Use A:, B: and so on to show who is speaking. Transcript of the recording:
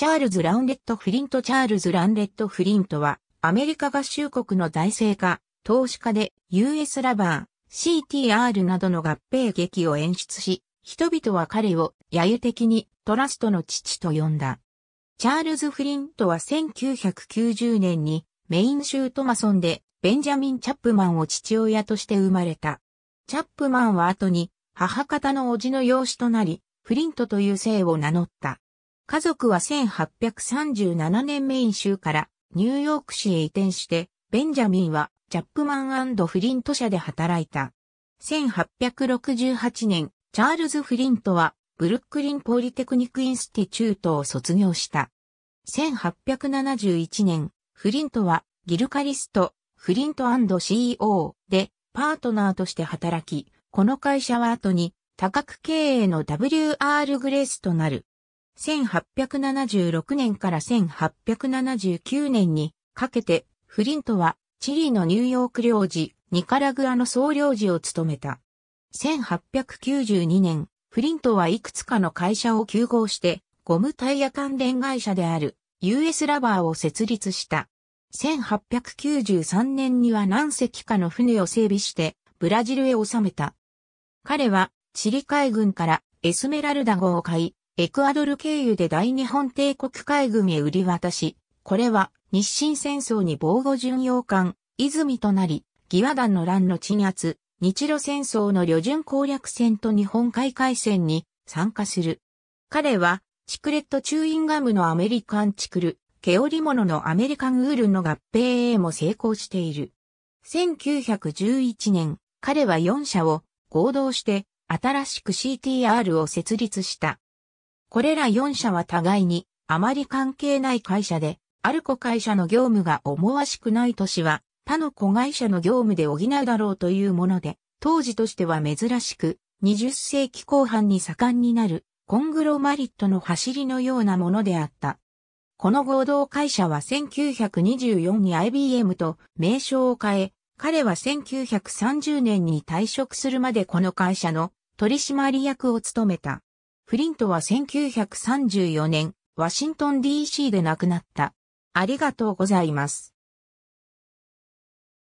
A: チャールズ・ラウンレット・フリントチャールズ・ランレット・フリントは、アメリカ合衆国の財政家、投資家で、US ラバー、CTR などの合併劇を演出し、人々は彼を、揶揄的に、トラストの父と呼んだ。チャールズ・フリントは1990年に、メイン州トマソンで、ベンジャミン・チャップマンを父親として生まれた。チャップマンは後に、母方の叔父の養子となり、フリントという姓を名乗った。家族は1837年メイン州からニューヨーク市へ移転して、ベンジャミンはチャップマンフリント社で働いた。1868年、チャールズ・フリントはブルックリンポリテクニックインスティチュートを卒業した。1871年、フリントはギルカリスト、フリント &CEO でパートナーとして働き、この会社は後に多角経営の WR グレースとなる。1876年から1879年にかけて、フリントはチリのニューヨーク領事、ニカラグアの総領事を務めた。1892年、フリントはいくつかの会社を休合して、ゴムタイヤ関連会社である US ラバーを設立した。1893年には何隻かの船を整備して、ブラジルへ収めた。彼は、チリ海軍からエスメラルダ号を買い、エクアドル経由で大日本帝国海軍へ売り渡し、これは日清戦争に防護巡洋艦、泉となり、義和団の乱の鎮圧、日露戦争の旅順攻略戦と日本海海戦に参加する。彼は、チクレットチューインガムのアメリカンチクル、毛織物のアメリカンウールの合併へも成功している。1911年、彼は4社を合同して新しく CTR を設立した。これら4社は互いにあまり関係ない会社で、ある子会社の業務が思わしくない年は、他の子会社の業務で補うだろうというもので、当時としては珍しく、20世紀後半に盛んになる、コングロマリットの走りのようなものであった。この合同会社は1924に IBM と名称を変え、彼は1930年に退職するまでこの会社の取締役を務めた。フリントは1934年、ワシントン DC で亡くなった。ありがとうございます。